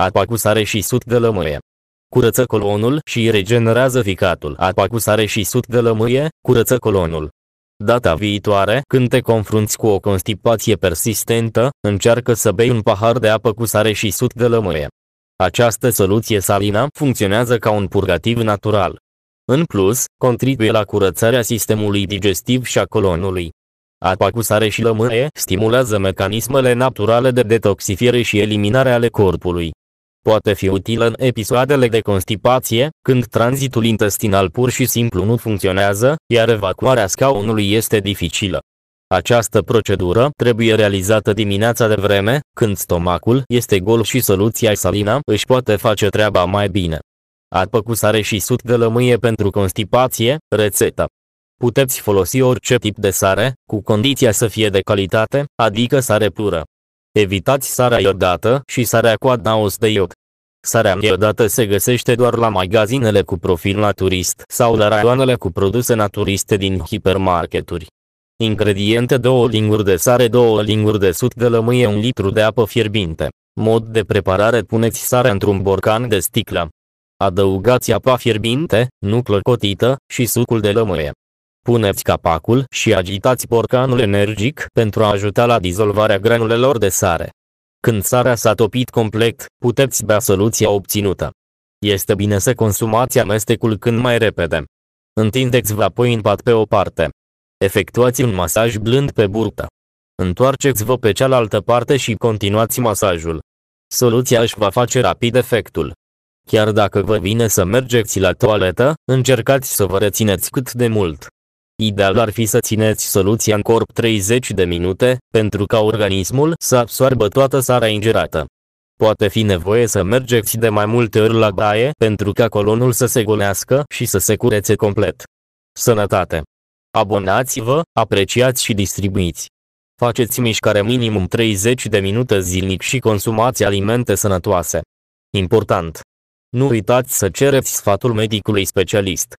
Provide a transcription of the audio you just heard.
apa cu sare și sut de lămâie. Curăță colonul și regenerează ficatul. Apa cu sare și sut de lămâie, curăță colonul. Data viitoare, când te confrunți cu o constipație persistentă, încearcă să bei un pahar de apă cu sare și sut de lămâie. Această soluție salină funcționează ca un purgativ natural. În plus, contribuie la curățarea sistemului digestiv și a colonului. Apa cu sare și lămâie stimulează mecanismele naturale de detoxifiere și eliminare ale corpului poate fi utilă în episoadele de constipație, când tranzitul intestinal pur și simplu nu funcționează, iar evacuarea scaunului este dificilă. Această procedură trebuie realizată dimineața de vreme, când stomacul este gol și soluția salina își poate face treaba mai bine. Apă cu sare și sut de lămâie pentru constipație, rețetă. Puteți folosi orice tip de sare, cu condiția să fie de calitate, adică sare pură. Evitați sarea iodată și sarea cu adaos de iod. Sarea iodată se găsește doar la magazinele cu profil naturist sau la raioanele cu produse naturiste din hipermarketuri. Ingrediente 2 linguri de sare 2 linguri de sut de lămâie 1 litru de apă fierbinte. Mod de preparare Puneți sarea într-un borcan de sticlă. Adăugați apa fierbinte, nu cotită și sucul de lămâie. Puneți capacul și agitați porcanul energic pentru a ajuta la dizolvarea granulelor de sare. Când sarea s-a topit complet, puteți bea soluția obținută. Este bine să consumați amestecul când mai repede. Întindeți-vă apoi în pat pe o parte. Efectuați un masaj blând pe burtă. Întoarceți-vă pe cealaltă parte și continuați masajul. Soluția își va face rapid efectul. Chiar dacă vă vine să mergeți la toaletă, încercați să vă rețineți cât de mult. Ideal ar fi să țineți soluția în corp 30 de minute, pentru ca organismul să absoarbă toată sarea ingerată. Poate fi nevoie să mergeți de mai multe ori la baie pentru ca colonul să se golească și să se curețe complet. Sănătate! Abonați-vă, apreciați și distribuiți. Faceți mișcare minimum 30 de minute zilnic și consumați alimente sănătoase. Important! Nu uitați să cereți sfatul medicului specialist.